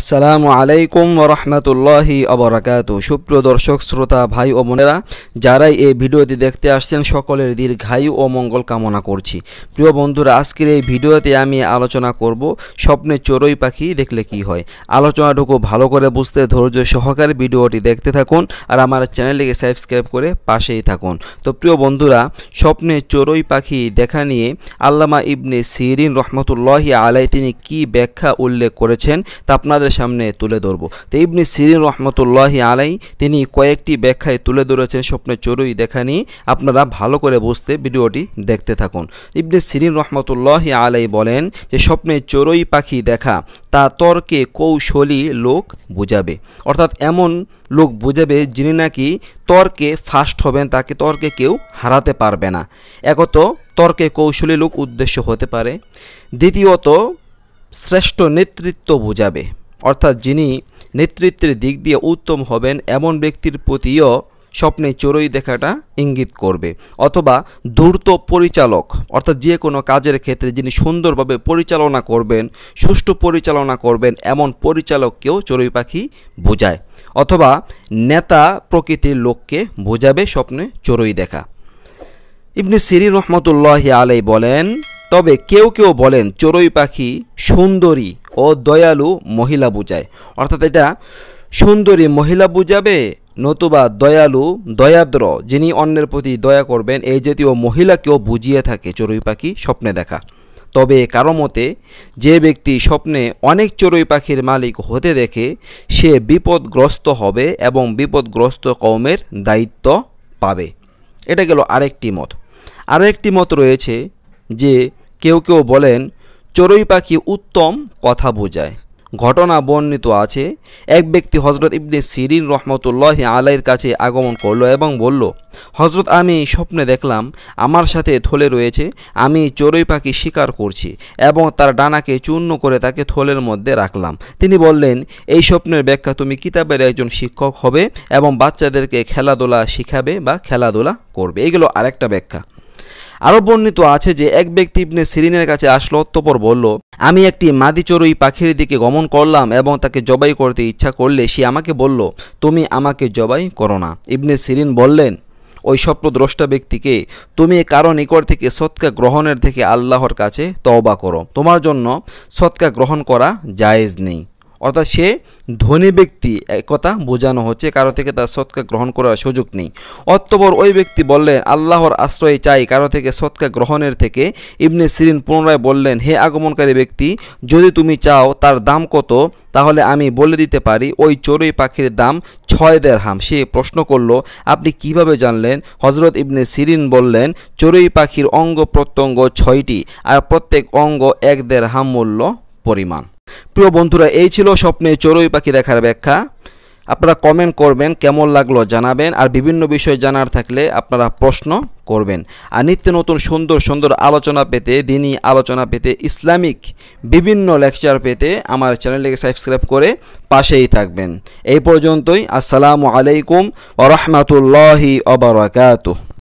আসসালামু আলাইকুম রহমতুল্লাহি অবরাকাত সুপ্রিয় দর্শক শ্রোতা ভাই ও বোনেরা যারাই এই ভিডিওটি দেখতে আসছেন সকলের দীর্ঘায়ু ও মঙ্গল কামনা করছি প্রিয় বন্ধুরা আজকের এই ভিডিওতে আমি আলোচনা করব স্বপ্নে চড়ুই পাখি দেখলে কি হয় আলোচনাটুকু ভালো করে বুঝতে ধৈর্য সহকারে ভিডিওটি দেখতে থাকুন আর আমার চ্যানেলটিকে সাবস্ক্রাইব করে পাশেই থাকুন তো প্রিয় বন্ধুরা স্বপ্নে চড়ুই পাখি দেখা নিয়ে আল্লামা ইবনে সিরিন রহমতুল্লাহি আলাই তিনি কি ব্যাখ্যা উল্লেখ করেছেন তা আপনার আপনাদের সামনে তুলে ধরবো তো ইবনি সিরিন রহমতুল্লাহি আলাই তিনি কয়েকটি ব্যাখ্যায় তুলে ধরেছেন স্বপ্নের চড়ুই দেখা নিয়ে আপনারা ভালো করে বুঝতে ভিডিওটি দেখতে থাকুন ইবনি সিরিন রহমতুল্লাহি আলাই বলেন যে স্বপ্নে চড়ুই পাখি দেখা তা তর্কে কৌশলী লোক বুঝাবে অর্থাৎ এমন লোক বুঝাবে যিনি নাকি তর্কে ফার্স্ট হবেন তাকে তর্কে কেউ হারাতে পারবে না একত তর্কে কৌশলী লোক উদ্দেশ্য হতে পারে দ্বিতীয়ত শ্রেষ্ঠ নেতৃত্ব বোঝাবে অর্থাৎ যিনি নেতৃত্বের দিক দিয়ে উত্তম হবেন এমন ব্যক্তির প্রতিও স্বপ্নে চোরই দেখাটা ইঙ্গিত করবে অথবা দ্রুত পরিচালক অর্থাৎ যে কোনো কাজের ক্ষেত্রে যিনি সুন্দরভাবে পরিচালনা করবেন সুষ্ঠু পরিচালনা করবেন এমন পরিচালককেও চড়ুই পাখি বোঝায় অথবা নেতা প্রকৃতির লোককে বোঝাবে স্বপ্নে চড়ুই দেখা ইবনে সিরি রহমতুল্লাহ আলাই বলেন তবে কেউ কেউ বলেন চড়ুই পাখি সুন্দরী ও দয়ালু মহিলা বুঝায় অর্থাৎ এটা সুন্দরী মহিলা বুঝাবে নতুবা দয়ালু দয়াদ্র যিনি অন্যের প্রতি দয়া করবেন এই জাতীয় মহিলাকেও বুঝিয়ে থাকে চড়ুই পাখি স্বপ্নে দেখা তবে কারো মতে যে ব্যক্তি স্বপ্নে অনেক চড়ুই পাখির মালিক হতে দেখে সে বিপদগ্রস্ত হবে এবং বিপদগ্রস্ত কৌমের দায়িত্ব পাবে এটা গেল আরেকটি মত আরও একটি মত রয়েছে যে কেউ কেউ বলেন চড়ুই পাখি উত্তম কথা বোঝায় ঘটনা বর্ণিত আছে এক ব্যক্তি হজরত ইবনে সিরিন রহমতুল্লাহ আলাইয়ের কাছে আগমন করলো এবং বলল হজরত আমি স্বপ্নে দেখলাম আমার সাথে থলে রয়েছে আমি চড়ুই পাখি শিকার করছি এবং তার ডানাকে চূর্ণ করে তাকে থলের মধ্যে রাখলাম তিনি বললেন এই স্বপ্নের ব্যাখ্যা তুমি কিতাবের একজন শিক্ষক হবে এবং বাচ্চাদেরকে খেলাধুলা শিখাবে বা খেলাধুলা করবে এগুলো আরেকটা ব্যাখ্যা আরও বর্ণিত আছে যে এক ব্যক্তি ইবনে সিরিনের কাছে আসলো অত্যপর বলল আমি একটি মাদিচরুই পাখির দিকে গমন করলাম এবং তাকে জবাই করতে ইচ্ছা করলে সে আমাকে বলল তুমি আমাকে জবাই করো না ইবনে সিরিন বললেন ওই স্বপ্নদ্রষ্টা ব্যক্তিকে তুমি কারো নিকট থেকে সৎকা গ্রহণের থেকে আল্লাহর কাছে তওবা করো তোমার জন্য সৎকা গ্রহণ করা জায়েজ নেই অর্থাৎ সে ধনী ব্যক্তি একথা বোঝানো হচ্ছে কারো থেকে তার সৎকা গ্রহণ করার সুযোগ নেই অতঃপর ওই ব্যক্তি বললেন আল্লাহর আশ্রয় চাই কারো থেকে সৎকা গ্রহণের থেকে ইবনে সিরিন পুনরায় বললেন হে আগমনকারী ব্যক্তি যদি তুমি চাও তার দাম কত তাহলে আমি বলে দিতে পারি ওই চড়ুই পাখির দাম ছয় হাম সে প্রশ্ন করল আপনি কিভাবে জানলেন হজরত ইবনে সিরিন বললেন চড়ুই পাখির অঙ্গ প্রত্যঙ্গ ছয়টি আর প্রত্যেক অঙ্গ এক হাম মূল্য পরিমাণ প্রিয় বন্ধুরা এই ছিল স্বপ্নে চড়ুই পাখি দেখার ব্যাখ্যা আপনারা কমেন্ট করবেন কেমন লাগলো জানাবেন আর বিভিন্ন বিষয় জানার থাকলে আপনারা প্রশ্ন করবেন আর নিত্য নতুন সুন্দর সুন্দর আলোচনা পেতে দিনই আলোচনা পেতে ইসলামিক বিভিন্ন লেকচার পেতে আমার চ্যানেলটিকে সাবস্ক্রাইব করে পাশেই থাকবেন এই পর্যন্তই আসসালামু আলাইকুম ওরহমতুল্লাহি অবরাকাতুহ